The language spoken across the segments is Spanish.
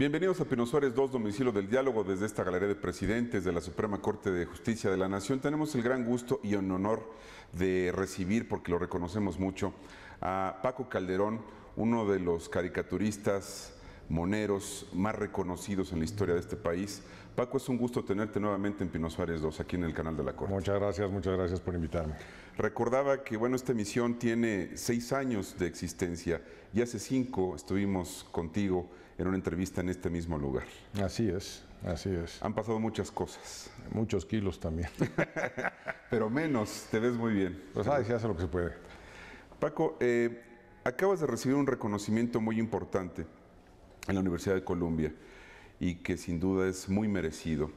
Bienvenidos a Pino Suárez II, domicilio del diálogo. Desde esta galería de presidentes de la Suprema Corte de Justicia de la Nación tenemos el gran gusto y el honor de recibir, porque lo reconocemos mucho, a Paco Calderón, uno de los caricaturistas moneros más reconocidos en la historia de este país. Paco, es un gusto tenerte nuevamente en Pino Suárez 2, aquí en el canal de la Corte. Muchas gracias, muchas gracias por invitarme. Recordaba que, bueno, esta emisión tiene seis años de existencia y hace cinco estuvimos contigo en una entrevista en este mismo lugar. Así es, así es. Han pasado muchas cosas. Muchos kilos también. Pero menos, te ves muy bien. Pues ay, se hace lo que se puede. Paco, eh, acabas de recibir un reconocimiento muy importante en la Universidad de Columbia y que sin duda es muy merecido.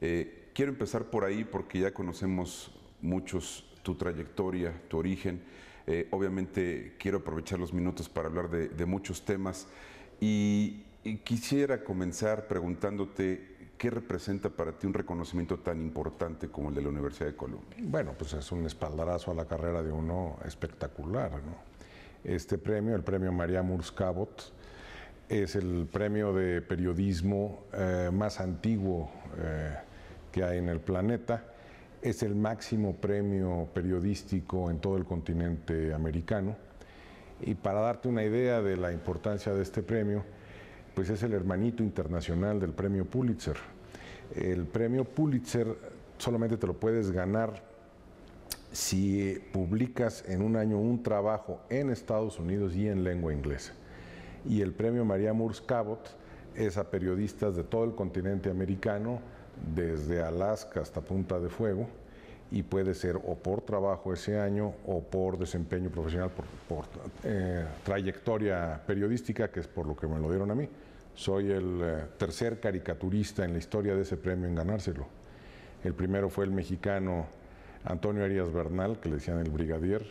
Eh, quiero empezar por ahí porque ya conocemos muchos tu trayectoria, tu origen. Eh, obviamente quiero aprovechar los minutos para hablar de, de muchos temas y, quisiera comenzar preguntándote ¿qué representa para ti un reconocimiento tan importante como el de la Universidad de Colombia? Bueno, pues es un espaldarazo a la carrera de uno espectacular. Este premio, el premio María Murs es el premio de periodismo eh, más antiguo eh, que hay en el planeta. Es el máximo premio periodístico en todo el continente americano y para darte una idea de la importancia de este premio, pues es el hermanito internacional del premio Pulitzer. El premio Pulitzer solamente te lo puedes ganar si publicas en un año un trabajo en Estados Unidos y en lengua inglesa. Y el premio María Murs Cabot es a periodistas de todo el continente americano, desde Alaska hasta Punta de Fuego, y puede ser o por trabajo ese año o por desempeño profesional, por, eh, trayectoria periodística, que es por lo que me lo dieron a mí. Soy el eh, tercer caricaturista en la historia de ese premio en ganárselo. El primero fue el mexicano Antonio Arias Bernal, que le decían el brigadier.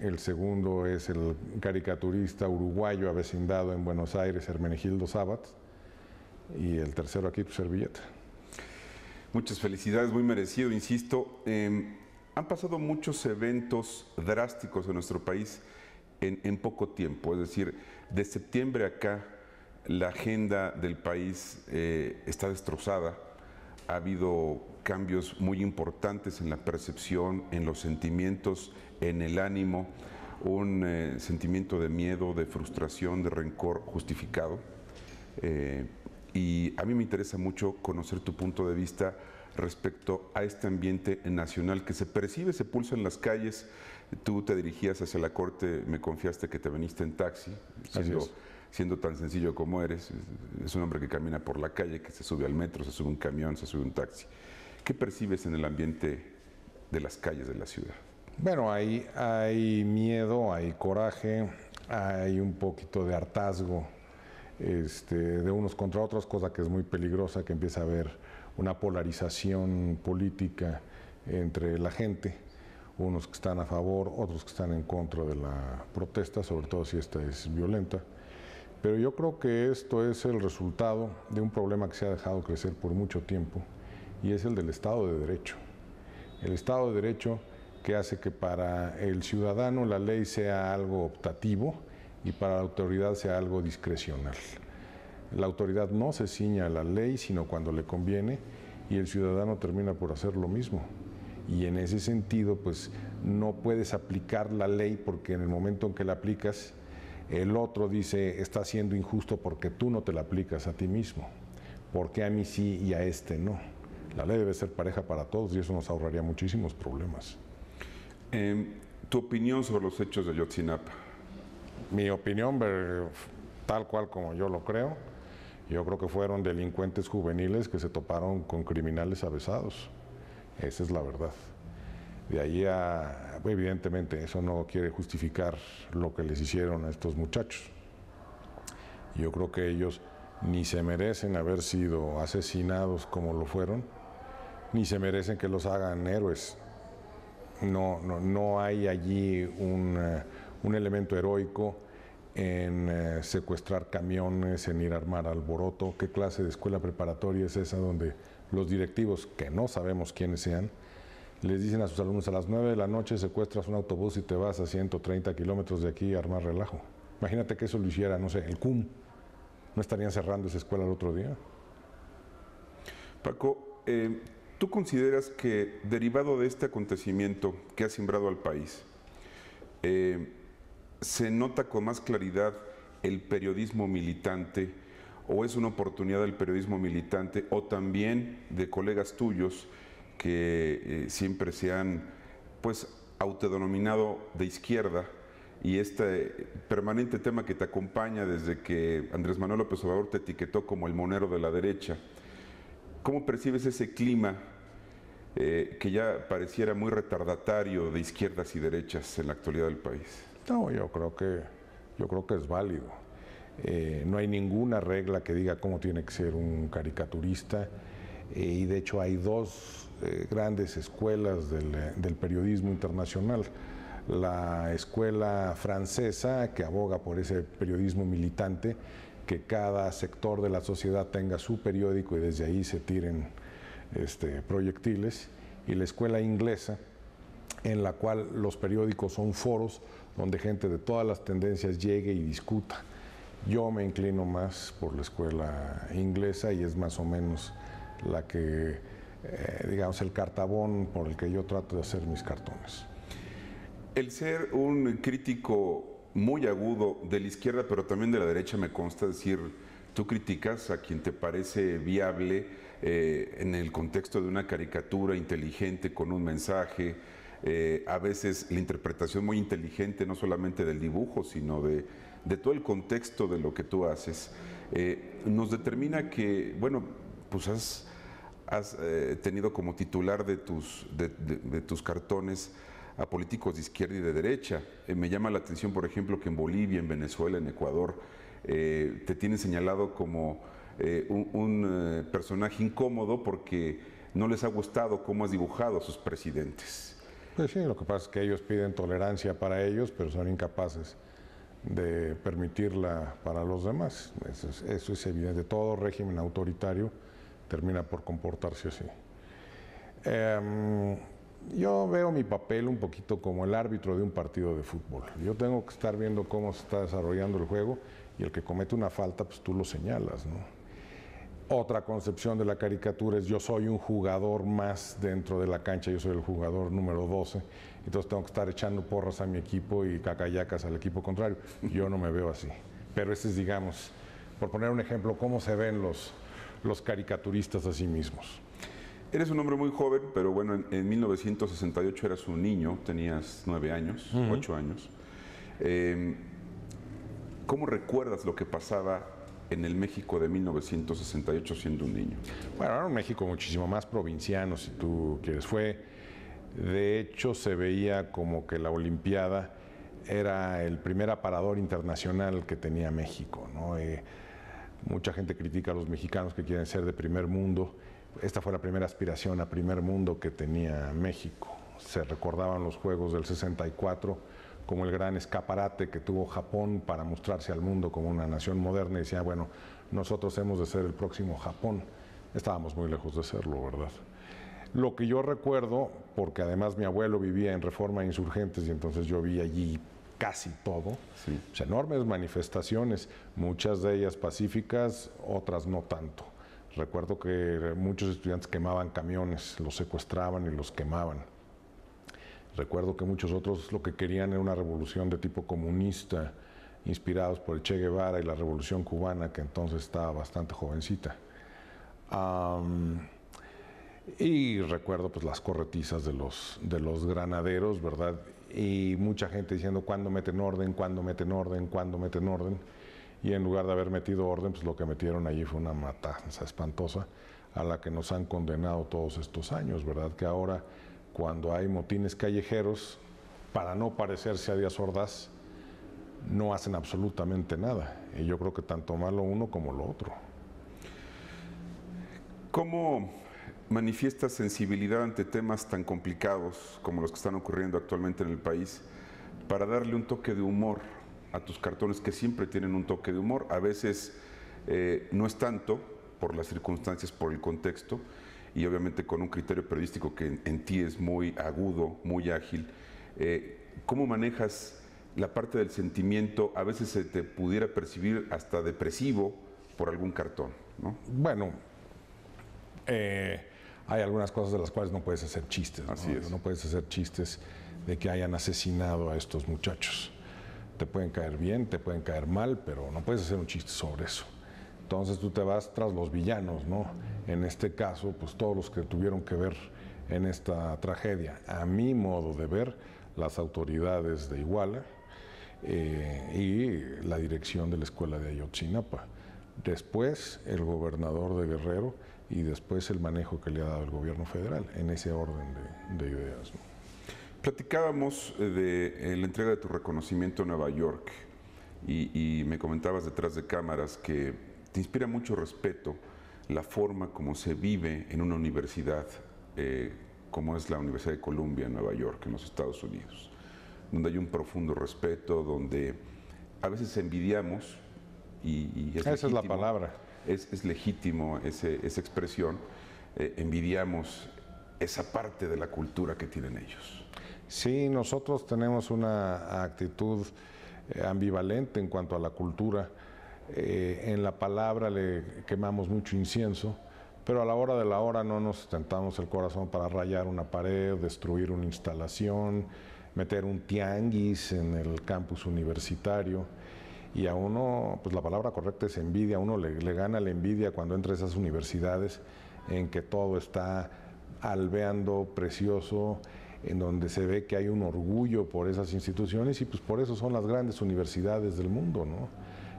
El segundo es el caricaturista uruguayo avecindado en Buenos Aires, Hermenegildo Sabat. Y el tercero aquí, tu pues, servilleta. Muchas felicidades, muy merecido, insisto. Em, han pasado muchos eventos drásticos en nuestro país en, poco tiempo, es decir, de septiembre acá la agenda del país eh, está destrozada, ha habido cambios muy importantes en la percepción, en los sentimientos, en el ánimo, un eh, sentimiento de miedo, de frustración, de rencor justificado. Eh, y a mí me interesa mucho conocer tu punto de vista respecto a este ambiente nacional que se percibe, se pulsa en las calles. Tú te dirigías hacia la corte, me confiaste que te veniste en taxi, siendo, tan sencillo como eres. Es un hombre que camina por la calle, que se sube al metro, se sube un camión, se sube un taxi. ¿Qué percibes en el ambiente de las calles de la ciudad? Bueno, hay, hay miedo, hay coraje, hay un poquito de hartazgo este, de unos contra otros, cosa que es muy peligrosa, que empieza a haber una polarización política entre la gente, unos que están a favor, otros que están en contra de la protesta, sobre todo si esta es violenta. Pero yo creo que esto es el resultado de un problema que se ha dejado crecer por mucho tiempo y es el del Estado de Derecho. El Estado de Derecho que hace que para el ciudadano la ley sea algo optativo, y para la autoridad sea algo discrecional. La autoridad no se ciña a la ley, sino cuando le conviene, y el ciudadano termina por hacer lo mismo. Y en ese sentido, pues no puedes aplicar la ley porque en el momento en que la aplicas, el otro dice, está siendo injusto porque tú no te la aplicas a ti mismo. porque a mí sí y a este no? La ley debe ser pareja para todos y eso nos ahorraría muchísimos problemas. Em, tu opinión sobre los hechos de Yotzinapa mi opinión, tal cual como yo lo creo, yo creo que fueron delincuentes juveniles que se toparon con criminales avesados. Esa es la verdad. De ahí a, evidentemente, eso no quiere justificar lo que les hicieron a estos muchachos. Yo creo que ellos ni se merecen haber sido asesinados como lo fueron, ni se merecen que los hagan héroes. No, no, no hay allí un eh, un elemento heroico en eh, secuestrar camiones, en ir a armar alboroto, qué clase de escuela preparatoria es esa donde los directivos, que no sabemos quiénes sean, les dicen a sus alumnos a las 9 de la noche secuestras un autobús y te vas a 130 kilómetros de aquí a armar relajo. Imagínate que eso lo hiciera, no sé, el CUM. ¿No estarían cerrando esa escuela el otro día? Paco, eh, ¿tú consideras que derivado de este acontecimiento que ha sembrado al país, eh, se nota con más claridad el periodismo militante o es una oportunidad del periodismo militante o también de colegas tuyos que eh, siempre se han pues autodenominado de izquierda y este permanente tema que te acompaña desde que Andrés Manuel López Obrador te etiquetó como el monero de la derecha. ¿Cómo percibes ese clima eh, que ya pareciera muy retardatario de izquierdas y derechas en la actualidad del país? No, yo creo que, yo creo que es válido. Eh, no hay ninguna regla que diga cómo tiene que ser un caricaturista eh, y de hecho hay dos eh, grandes escuelas del, periodismo internacional. La escuela francesa que aboga por ese periodismo militante, que cada sector de la sociedad tenga su periódico y desde ahí se tiren este, proyectiles, y la escuela inglesa en la cual los periódicos son foros donde gente de todas las tendencias llegue y discuta. Yo me inclino más por la escuela inglesa y es más o menos la que, eh, digamos, el cartabón por el que yo trato de hacer mis cartones. El ser un crítico muy agudo de la izquierda, pero también de la derecha, me consta decir, tú criticas a quien te parece viable eh, en el contexto de una caricatura inteligente con un mensaje eh, a veces la interpretación muy inteligente no solamente del dibujo, sino de, todo el contexto de lo que tú haces, eh, nos determina que, bueno, pues has, eh, tenido como titular de tus, cartones a políticos de izquierda y de derecha. me llama la atención, por ejemplo, que en Bolivia, en Venezuela, en Ecuador, te tienen señalado como un personaje incómodo porque no les ha gustado cómo has dibujado a sus presidentes. Pues sí, lo que pasa es que ellos piden tolerancia para ellos, pero son incapaces de permitirla para los demás. Eso es, evidente. Todo régimen autoritario termina por comportarse así. Em, yo veo mi papel un poquito como el árbitro de un partido de fútbol. Yo tengo que estar viendo cómo se está desarrollando el juego y el que comete una falta, pues tú lo señalas, ¿no? Otra concepción de la caricatura es yo soy un jugador más dentro de la cancha, yo soy el jugador número 12, entonces tengo que estar echando porras a mi equipo y cacayacas al equipo contrario. Yo no me veo así. Pero ese es, digamos, por poner un ejemplo, cómo se ven los, los caricaturistas a sí mismos. Eres un hombre muy joven, pero bueno, en, 1968 eras un niño, tenías nueve años, ocho años. Em, ¿Cómo recuerdas lo que pasaba en el México de 1968 siendo un niño? Bueno, era un México muchísimo más provinciano, si tú quieres. Fue, de hecho, se veía como que la Olimpiada era el primer aparador internacional que tenía México. Eh, mucha gente critica a los mexicanos que quieren ser de primer mundo. Esta fue la primera aspiración a primer mundo que tenía México. Se recordaban los Juegos del 64 como el gran escaparate que tuvo Japón para mostrarse al mundo como una nación moderna y decía, bueno, nosotros hemos de ser el próximo Japón. Estábamos muy lejos de serlo, ¿verdad? Lo que yo recuerdo, porque además mi abuelo vivía en Reforma Insurgentes y entonces yo vi allí casi todo, pues, enormes manifestaciones, muchas de ellas pacíficas, otras no tanto. Recuerdo que muchos estudiantes quemaban camiones, los secuestraban y los quemaban. Recuerdo que muchos otros lo que querían era una revolución de tipo comunista, inspirados por el Che Guevara y la revolución cubana, que entonces estaba bastante jovencita. y recuerdo pues las corretizas de los, de los granaderos, ¿verdad? Y mucha gente diciendo cuándo meten orden, cuándo meten orden, cuándo meten orden. Y en lugar de haber metido orden, pues lo que metieron allí fue una matanza espantosa a la que nos han condenado todos estos años, ¿verdad? Que ahora cuando hay motines callejeros, para no parecerse a Díaz Ordaz, no hacen absolutamente nada. Y yo creo que tanto malo uno como lo otro. ¿Cómo manifiesta sensibilidad ante temas tan complicados como los que están ocurriendo actualmente en el país para darle un toque de humor a tus cartones que siempre tienen un toque de humor? A veces eh, no es tanto por las circunstancias, por el contexto, y obviamente con un criterio periodístico que en, ti es muy agudo, muy ágil. Eh, ¿Cómo manejas la parte del sentimiento? A veces se te pudiera percibir hasta depresivo por algún cartón, Bueno, eh, hay algunas cosas de las cuales no puedes hacer chistes. No puedes hacer chistes de que hayan asesinado a estos muchachos. Te pueden caer bien, te pueden caer mal, pero no puedes hacer un chiste sobre eso. Entonces tú te vas tras los villanos, ¿no? En este caso, pues todos los que tuvieron que ver en esta tragedia. A mi modo de ver, las autoridades de Iguala eh, y la dirección de la escuela de Ayotzinapa. Después el gobernador de Guerrero y después el manejo que le ha dado el gobierno federal, en ese orden de, ideas. ¿no? Platicábamos eh, de eh, la entrega de tu reconocimiento a Nueva York y me comentabas detrás de cámaras que te inspira mucho respeto la forma como se vive en una universidad eh, como es la Universidad de Columbia en Nueva York, en los Estados Unidos, donde hay un profundo respeto, donde a veces envidiamos y, es Esa legítimo, es la palabra. Es, legítimo esa expresión, eh, envidiamos esa parte de la cultura que tienen ellos. Sí, nosotros tenemos una actitud eh, ambivalente en cuanto a la cultura eh, en la palabra le quemamos mucho incienso, pero a la hora de la hora no nos tentamos el corazón para rayar una pared, destruir una instalación, meter un tianguis en el campus universitario. Y a uno, pues la palabra correcta es envidia, a uno le, gana la envidia cuando entra a esas universidades en que todo está alveando, precioso, en donde se ve que hay un orgullo por esas instituciones y pues por eso son las grandes universidades del mundo, ¿no?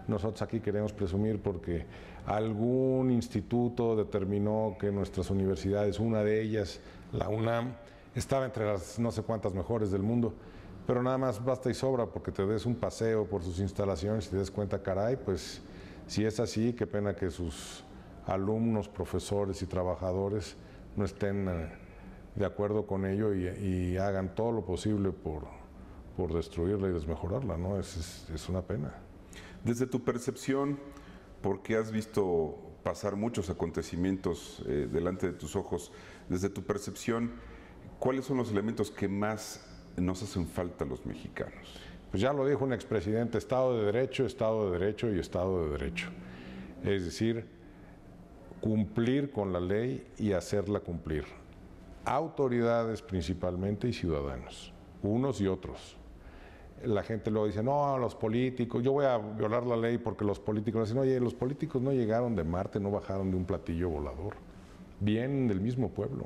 nosotros aquí queremos presumir porque algún instituto determinó que nuestras universidades, una de ellas, la UNAM, estaba entre las no sé cuántas mejores del mundo. Pero nada más basta y sobra porque te des un paseo por sus instalaciones y te des cuenta, caray, pues si es así, qué pena que sus alumnos, profesores y trabajadores no estén eh, de acuerdo con ello y, hagan todo lo posible por, destruirla y desmejorarla, ¿no? es, es una pena. Desde tu percepción, porque has visto pasar muchos acontecimientos eh, delante de tus ojos, desde tu percepción, ¿cuáles son los elementos que más nos hacen falta a los mexicanos? Pues ya lo dijo un expresidente, Estado de Derecho, Estado de Derecho y Estado de Derecho. Es decir, cumplir con la ley y hacerla cumplir. Autoridades principalmente y ciudadanos, unos y otros la gente luego dice, no, los políticos, yo voy a violar la ley porque los políticos, oye, los políticos no llegaron de Marte, no bajaron de un platillo volador, vienen del mismo pueblo.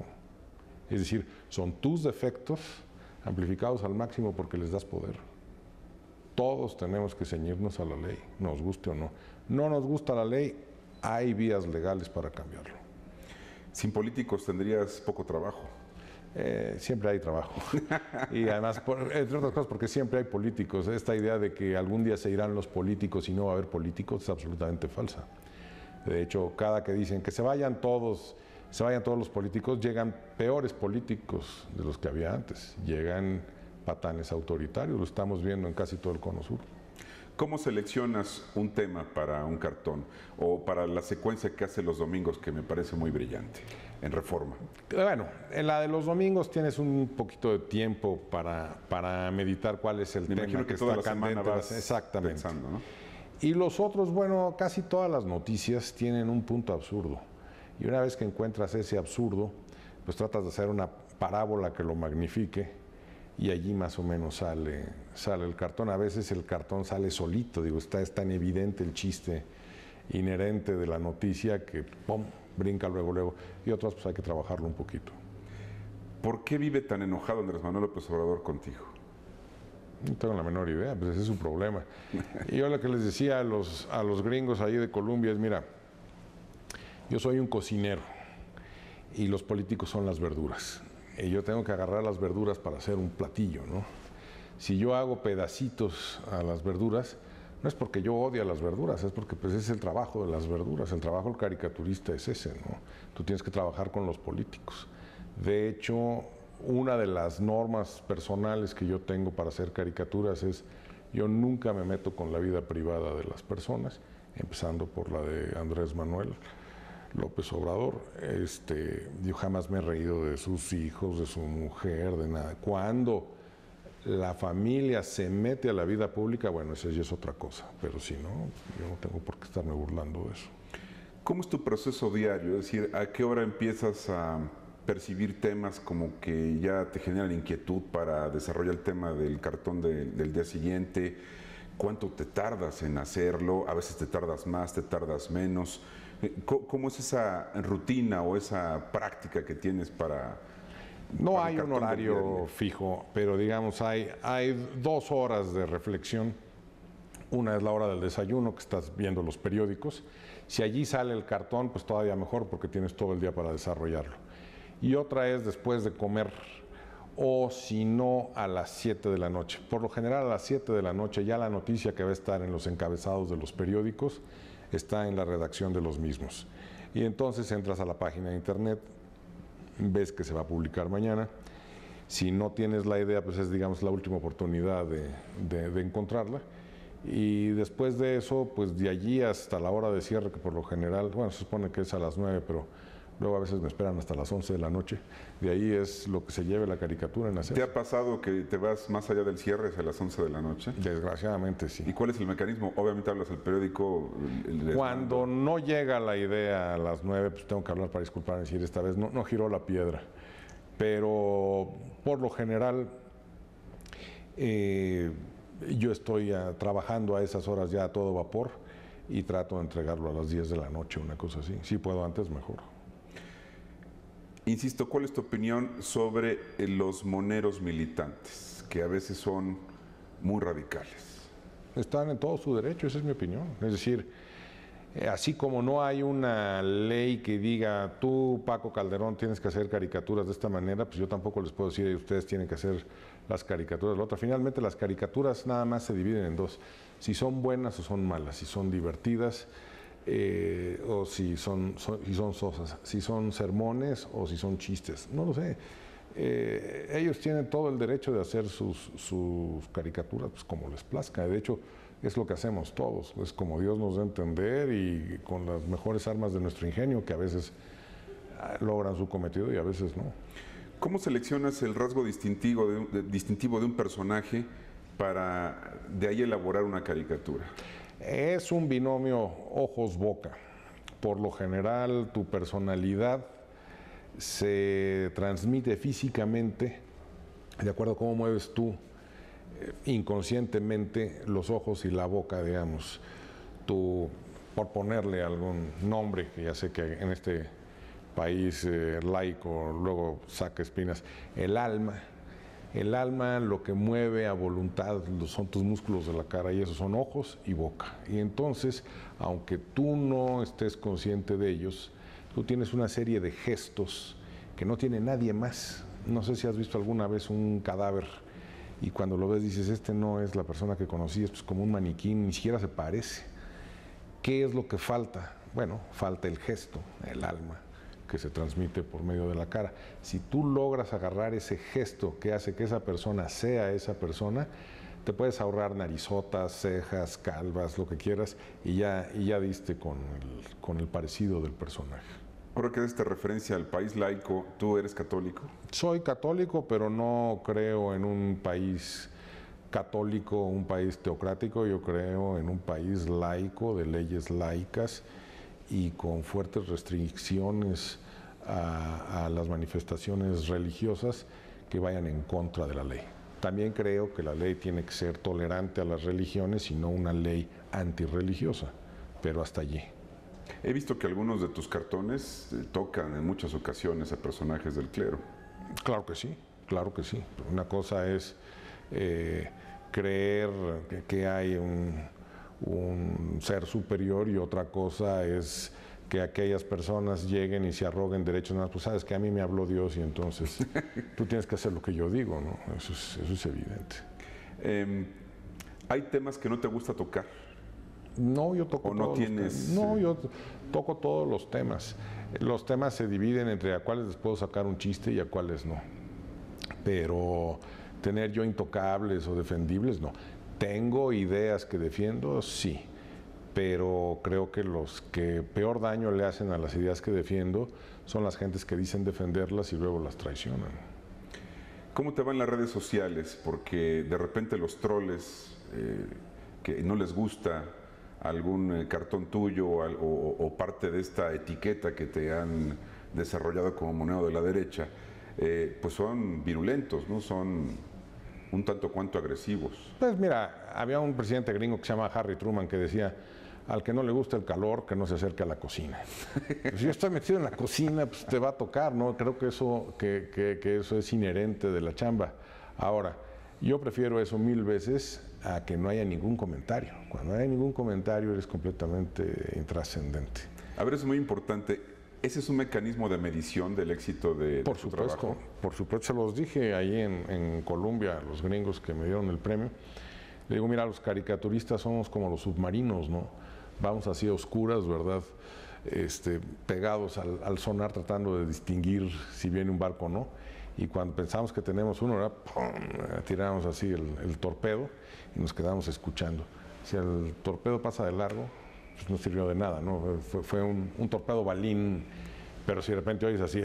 Es decir, son tus defectos amplificados al máximo porque les das poder. Todos tenemos que ceñirnos a la ley, nos guste o no. No nos gusta la ley, hay vías legales para cambiarlo. Sin políticos tendrías poco trabajo. Eh, siempre hay trabajo. Y además, entre otras cosas, porque siempre hay políticos. Esta idea de que algún día se irán los políticos y no va a haber políticos es absolutamente falsa. De hecho, cada que dicen que se vayan todos, se vayan todos los políticos, llegan peores políticos de los que había antes. Llegan patanes autoritarios, lo estamos viendo en casi todo el cono sur. ¿Cómo seleccionas un tema para un cartón o para la secuencia que hace los domingos que me parece muy brillante en Reforma? Bueno, en la de los domingos tienes un poquito de tiempo para, para meditar cuál es el tema que, que está exactamente. Pensando, ¿no? Y los otros, bueno, casi todas las noticias tienen un punto absurdo. Y una vez que encuentras ese absurdo, pues tratas de hacer una parábola que lo magnifique y allí más o menos sale, sale el cartón. A veces el cartón sale solito, digo, está, es tan evidente el chiste inherente de la noticia que ¡pum! brinca luego, luego. Y otras pues hay que trabajarlo un poquito. ¿Por qué vive tan enojado Andrés Manuel López Obrador contigo? No tengo la menor idea, pues ese es su problema. y yo lo que les decía a los, a los gringos ahí de Colombia es, mira, yo soy un cocinero y los políticos son las verduras. Eh, yo tengo que agarrar las verduras para hacer un platillo, ¿no? Si yo hago pedacitos a las verduras, no es porque yo odie a las verduras, es porque pues, es el trabajo de las verduras, el trabajo del caricaturista es ese, Tú tienes que trabajar con los políticos. De hecho, una de las normas personales que yo tengo para hacer caricaturas es yo nunca me meto con la vida privada de las personas, empezando por la de Andrés Manuel. López Obrador. Este, yo jamás me he reído de sus hijos, de su mujer, de nada. Cuando la familia se mete a la vida pública, bueno, eso ya es otra cosa, pero si no, yo no tengo por qué estarme burlando de eso. ¿Cómo es tu proceso diario? Es decir, ¿a qué hora empiezas a percibir temas como que ya te generan inquietud para desarrollar el tema del cartón del día siguiente? ¿Cuánto te tardas en hacerlo? A veces te tardas más, te tardas menos. ¿Cómo es esa rutina o esa práctica que tienes para... No hay un horario fijo, pero digamos, hay, hay dos horas de reflexión. Una es la hora del desayuno, que estás viendo los periódicos. Si allí sale el cartón, pues todavía mejor, porque tienes todo el día para desarrollarlo. Y otra es después de comer, o si no, a las 7 de la noche. Por lo general, a las 7 de la noche ya la noticia que va a estar en los encabezados de los periódicos está en la redacción de los mismos. Y entonces entras a la página de internet, ves que se va a publicar mañana. Si no tienes la idea, pues es digamos la última oportunidad de, encontrarla. Y después de eso, pues de allí hasta la hora de cierre, que por lo general, bueno, se supone que es a las 9, pero Luego a veces me esperan hasta las 11 de la noche. De ahí es lo que se lleve la caricatura en la ¿Te ha pasado que te vas más allá del cierre a las 11 de la noche? Desgraciadamente sí. ¿Y cuál es el mecanismo? Obviamente hablas al periódico. Cuando no llega la idea a las 9, pues tengo que hablar para disculparme y decir esta vez no, no giró la piedra. Pero por lo general eh, yo estoy ah, trabajando a esas horas ya a todo vapor y trato de entregarlo a las 10 de la noche, una cosa así. Si puedo antes, mejor. Insisto, ¿cuál es tu opinión sobre eh, los moneros militantes, que a veces son muy radicales? Están en todo su derecho, esa es mi opinión. Es decir, eh, así como no hay una ley que diga, tú, Paco Calderón, tienes que hacer caricaturas de esta manera, pues yo tampoco les puedo decir, ustedes tienen que hacer las caricaturas la otra. Finalmente, las caricaturas nada más se dividen en dos, si son buenas o son malas, si son divertidas eh, o si son, si son sosas, si son sermones o si son chistes, no lo sé. Eh, ellos tienen todo el derecho de hacer sus, sus caricaturas pues, como les plazca. De hecho, es lo que hacemos todos, es como Dios nos da a entender y con las mejores armas de nuestro ingenio que a veces ah, logran su cometido y a veces no. ¿Cómo seleccionas el rasgo distintivo distintivo de un personaje para de ahí elaborar una caricatura? Es un binomio ojos-boca. Por lo general, tu personalidad se transmite físicamente, de acuerdo a cómo mueves tú eh, inconscientemente los ojos y la boca, digamos. Tu, por ponerle algún nombre, que ya sé que en este país eh, laico luego saca espinas, el alma el alma lo que mueve a voluntad son tus músculos de la cara y esos son ojos y boca. Y entonces, aunque tú no estés consciente de ellos, tú tienes una serie de gestos que no tiene nadie más. No sé si has visto alguna vez un cadáver y cuando lo ves dices, este no es la persona que conocí, esto es pues, como un maniquín, ni siquiera se parece. ¿Qué es lo que falta? Bueno, falta el gesto, el alma, que se transmite por medio de la cara. Si tú logras agarrar ese gesto que hace que esa persona sea esa persona, te puedes ahorrar narizotas, cejas, calvas, lo que quieras, y ya, y ya diste con el, parecido del personaje. Ahora que esta referencia al país laico, ¿tú eres católico? Soy católico, pero no creo en un país católico, un país teocrático, yo creo en un país laico, de leyes laicas, y con fuertes restricciones a, las manifestaciones religiosas que vayan en contra de la ley. También creo que la ley tiene que ser tolerante a las religiones y no una ley antirreligiosa, pero hasta allí. He visto que algunos de tus cartones eh, tocan en muchas ocasiones a personajes del clero. Claro que sí, claro que sí. Una cosa es eh, creer que, hay un, un ser superior y otra cosa es que aquellas personas lleguen y se arroguen derechos pues sabes que a mí me habló Dios y entonces tú tienes que hacer lo que yo digo, ¿no? Eso es, eso es evidente. Em, ¿Hay temas que no te gusta tocar? No, yo toco. no tienes? no, eh? yo toco todos los temas. Los temas se dividen entre a cuáles les puedo sacar un chiste y a cuáles no. Pero tener yo intocables o defendibles, no. ¿Tengo ideas que defiendo? Sí, pero creo que los que peor daño le hacen a las ideas que defiendo son las gentes que dicen defenderlas y luego las traicionan. ¿Cómo te va en las redes sociales? Porque de repente los troles eh, que no les gusta algún eh, cartón tuyo o, parte de esta etiqueta que te han desarrollado como moneda de la derecha, eh, pues son virulentos, ¿no? Son un tanto cuanto agresivos. Pues mira, había un presidente gringo que se llama Harry Truman que decía, al que no le gusta el calor, que no se acerque a la cocina. si pues, yo estoy metido en la cocina, pues te va a tocar, ¿no? Creo que eso, eso es inherente de la chamba. Ahora, yo prefiero eso mil veces a que no haya ningún comentario. Cuando no hay ningún comentario eres completamente intrascendente. A ver, es muy importante. ¿Ese es un mecanismo de medición del éxito de, por su supuesto, trabajo? Por supuesto, se los dije ahí en, Colombia, los gringos que me dieron el premio. Le digo, mira, los caricaturistas somos como los submarinos, ¿no? Vamos así a oscuras, ¿verdad? Este, pegados al, sonar tratando de distinguir si viene un barco o no. Y cuando pensamos que tenemos uno, tiramos así el, el torpedo y nos quedamos escuchando. Si el torpedo pasa de largo, pues no sirvió de nada, ¿no? Fue, un, torpedo balín, pero si de repente oyes así,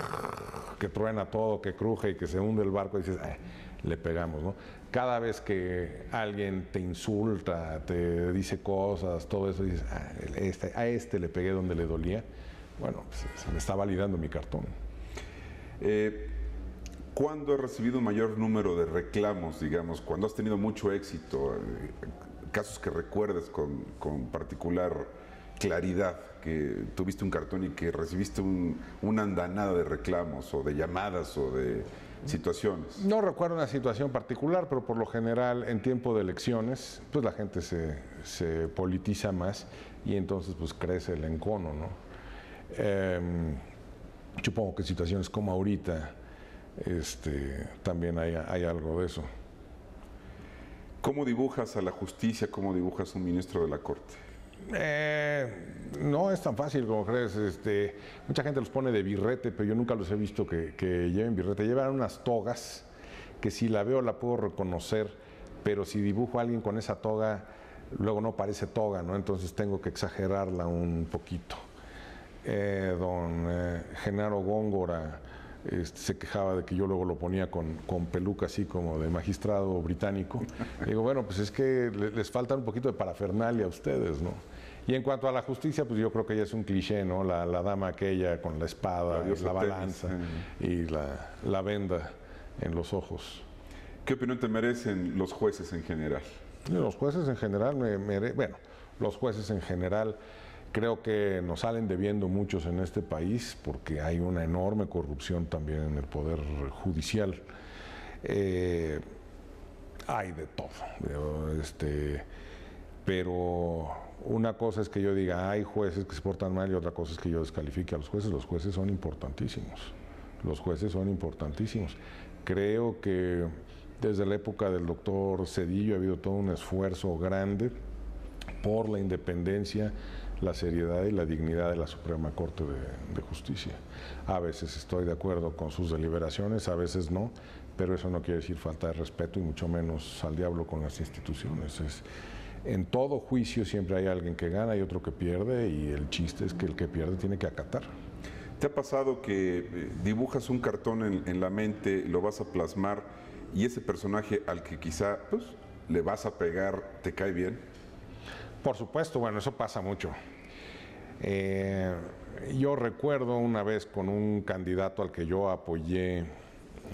que truena todo, que cruje y que se hunde el barco, dices, ah, le pegamos, ¿no? Cada vez que alguien te insulta, te dice cosas, todo eso, dices, ah, este, a este le pegué donde le dolía, bueno, pues, se me está validando mi cartón. cuando eh, ¿Cuándo has recibido mayor número de reclamos, digamos? Cuando has tenido mucho éxito? Eh, casos que recuerdes con, particular claridad, que tuviste un cartón y que recibiste un, una andanada de reclamos o de llamadas o de situaciones. No recuerdo una situación particular, pero por lo general en tiempo de elecciones, pues la gente se, se politiza más y entonces pues crece el encono, ¿no? Em, supongo que situaciones como ahorita este, también hay algo de eso. ¿Cómo dibujas a la justicia? ¿Cómo dibujas a un ministro de la Corte? Eh, no es tan fácil como crees. Este, mucha gente los pone de birrete, pero yo nunca los he visto que, lleven birrete. Llevan unas togas que si la veo la puedo reconocer, pero si dibujo a alguien con esa toga, luego no parece toga, ¿no? Entonces tengo que exagerarla un poquito. Eh, don eh, Genaro Góngora, este, se quejaba de que yo luego lo ponía con, peluca así como de magistrado británico. digo, bueno, pues es que les falta un poquito de parafernalia a ustedes, ¿no? Y en cuanto a la justicia, pues yo creo que ya es un cliché, ¿no? La, dama aquella con la espada, la, balanza eh. y la, venda en los ojos. ¿Qué opinión te merecen los jueces en general? Los jueces en general, me bueno, los jueces en general Creo que nos salen debiendo muchos en este país porque hay una enorme corrupción también en el Poder Judicial. Eh, hay de todo. Este, pero una cosa es que yo diga, hay jueces que se portan mal y otra cosa es que yo descalifique a los jueces. Los jueces son importantísimos. Los jueces son importantísimos. Creo que desde la época del doctor Cedillo ha habido todo un esfuerzo grande por la independencia la seriedad y la dignidad de la Suprema Corte de, Justicia. A veces estoy de acuerdo con sus deliberaciones, a veces no, pero eso no quiere decir falta de respeto y mucho menos al diablo con las instituciones. Es, en todo juicio siempre hay alguien que gana y otro que pierde y el chiste es que el que pierde tiene que acatar. ¿Te ha pasado que eh, dibujas un cartón en, la mente, lo vas a plasmar y ese personaje al que quizá pues, le vas a pegar te cae bien? Por supuesto, bueno, eso pasa mucho. Eh, yo recuerdo una vez con un candidato al que yo apoyé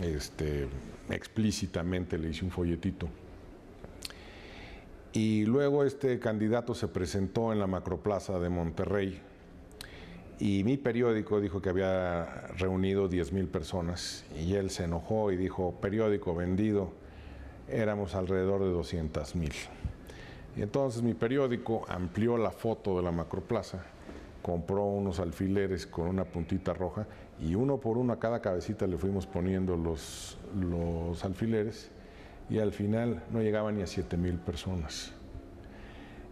este, explícitamente, le hice un folletito. Y luego este candidato se presentó en la Macroplaza de Monterrey y mi periódico dijo que había reunido 10 mil personas y él se enojó y dijo, periódico vendido, éramos alrededor de 200 mil. Y entonces mi periódico amplió la foto de la Macroplaza compró unos alfileres con una puntita roja y uno por uno a cada cabecita le fuimos poniendo los, los alfileres y al final no llegaban ni a 7 mil personas.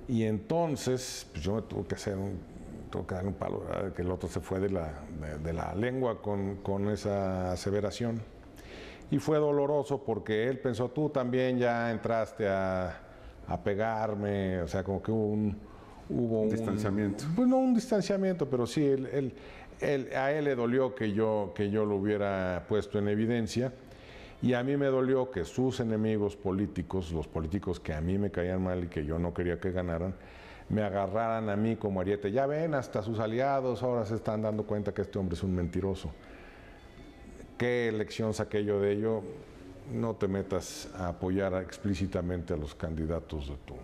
Y entonces pues, yo me tuve que hacer un, un palo, que el otro se fue de la, de, la lengua con, con esa aseveración. Y fue doloroso porque él pensó, tú también ya entraste a, a pegarme, o sea, como que hubo un, hubo un distanciamiento. pues no un distanciamiento, pero sí, él, a él le dolió que yo, que yo lo hubiera puesto en evidencia. Y a mí me dolió que sus enemigos políticos, los políticos que a mí me caían mal y que yo no quería que ganaran, me agarraran a mí como ariete. Ya ven, hasta sus aliados ahora se están dando cuenta que este hombre es un mentiroso. ¿Qué elección saqué yo de ello? No te metas a apoyar explícitamente a los candidatos de tu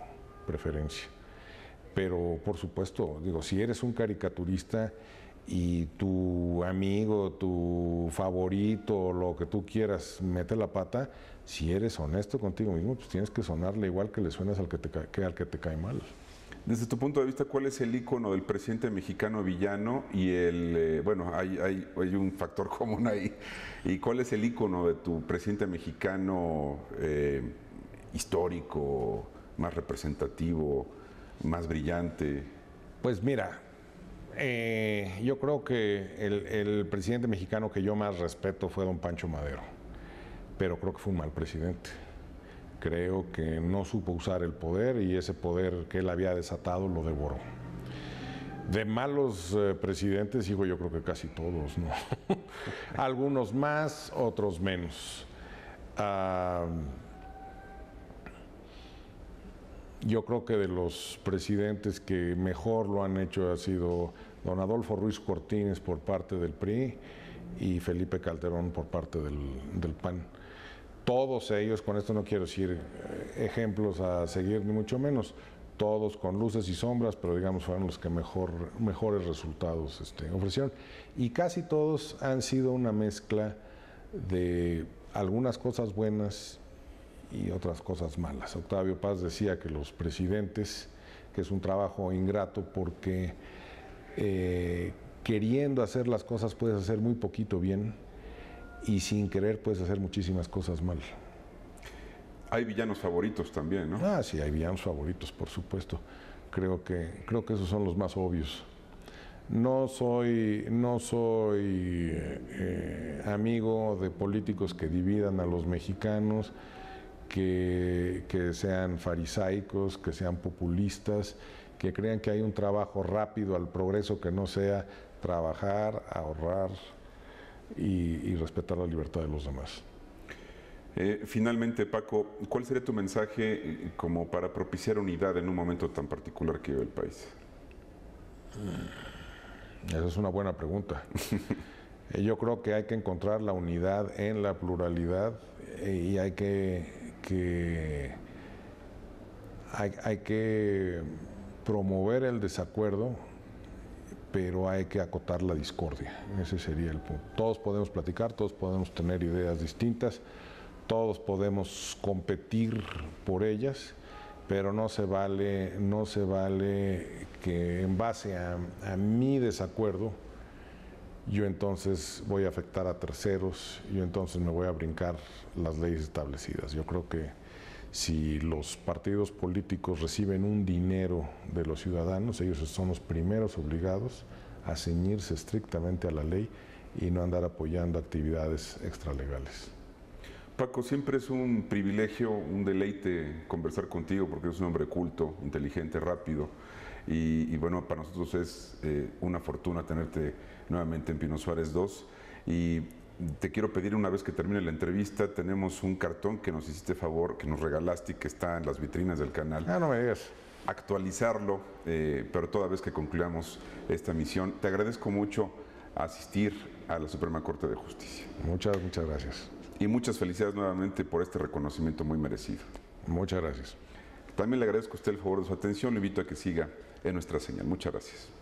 preferencia. Pero por supuesto, digo, si eres un caricaturista y tu amigo, tu favorito, lo que tú quieras, mete la pata, si eres honesto contigo mismo, pues tienes que sonarle igual que le suenas al que te, al que te cae mal. Desde tu punto de vista, ¿cuál es el icono del presidente mexicano villano y el, eh, bueno, hay, hay, un factor común ahí, y cuál es el icono de tu presidente mexicano eh, histórico, más representativo? más brillante? Pues mira, eh, yo creo que el, presidente mexicano que yo más respeto fue don Pancho Madero, pero creo que fue un mal presidente. Creo que no supo usar el poder y ese poder que él había desatado lo devoró. De malos eh, presidentes, hijo, yo creo que casi todos, ¿no? Algunos más, otros menos. Ah, yo creo que de los presidentes que mejor lo han hecho ha sido don Adolfo Ruiz Cortines por parte del PRI y Felipe Calderón por parte del, del PAN. Todos ellos, con esto no quiero decir eh, ejemplos a seguir ni mucho menos, todos con luces y sombras, pero digamos fueron los que mejor, mejores resultados este, ofrecieron. Y casi todos han sido una mezcla de algunas cosas buenas y otras cosas malas. Octavio Paz decía que los presidentes, que es un trabajo ingrato porque eh, queriendo hacer las cosas puedes hacer muy poquito bien y sin querer puedes hacer muchísimas cosas mal. Hay villanos favoritos también, ¿no? Ah, sí, hay villanos favoritos, por supuesto. Creo que, creo que esos son los más obvios. No soy, no soy eh, eh, amigo de políticos que dividan a los mexicanos que, sean farisaicos, que sean populistas, que crean que hay un trabajo rápido al progreso que no sea trabajar, ahorrar y, respetar la libertad de los demás. Eh, finalmente, Paco, ¿cuál sería tu mensaje eh, como para propiciar unidad en un momento tan particular que vive el país? Mm, esa es una buena pregunta. Eh, yo creo que hay que encontrar la unidad en la pluralidad y hay que que hay, que promover el desacuerdo, pero hay que acotar la discordia. Ese sería el punto. Todos podemos platicar, todos podemos tener ideas distintas, todos podemos competir por ellas, pero no se vale, no se vale que en base a mi desacuerdo, yo entonces voy a afectar a terceros, yo entonces me voy a brincar las leyes establecidas. Yo creo que si los partidos políticos reciben un dinero de los ciudadanos, ellos son los primeros obligados a ceñirse estrictamente a la ley y no andar apoyando actividades extralegales. Paco, siempre es un privilegio, un deleite conversar contigo porque eres un hombre culto, inteligente, rápido y, bueno, para nosotros es eh, una fortuna tenerte nuevamente en Pino Suárez 2. Y te quiero pedir una vez que termine la entrevista, tenemos un cartón que nos hiciste favor, que nos regalaste y que está en las vitrinas del canal. Ah, no me digas. Actualizarlo, eh, pero toda vez que concluyamos esta misión, te agradezco mucho asistir a la Suprema Corte de Justicia. Muchas, muchas gracias. Y muchas felicidades nuevamente por este reconocimiento muy merecido. Muchas gracias. También le agradezco a usted el favor de su atención, le invito a que siga en nuestra señal. Muchas gracias.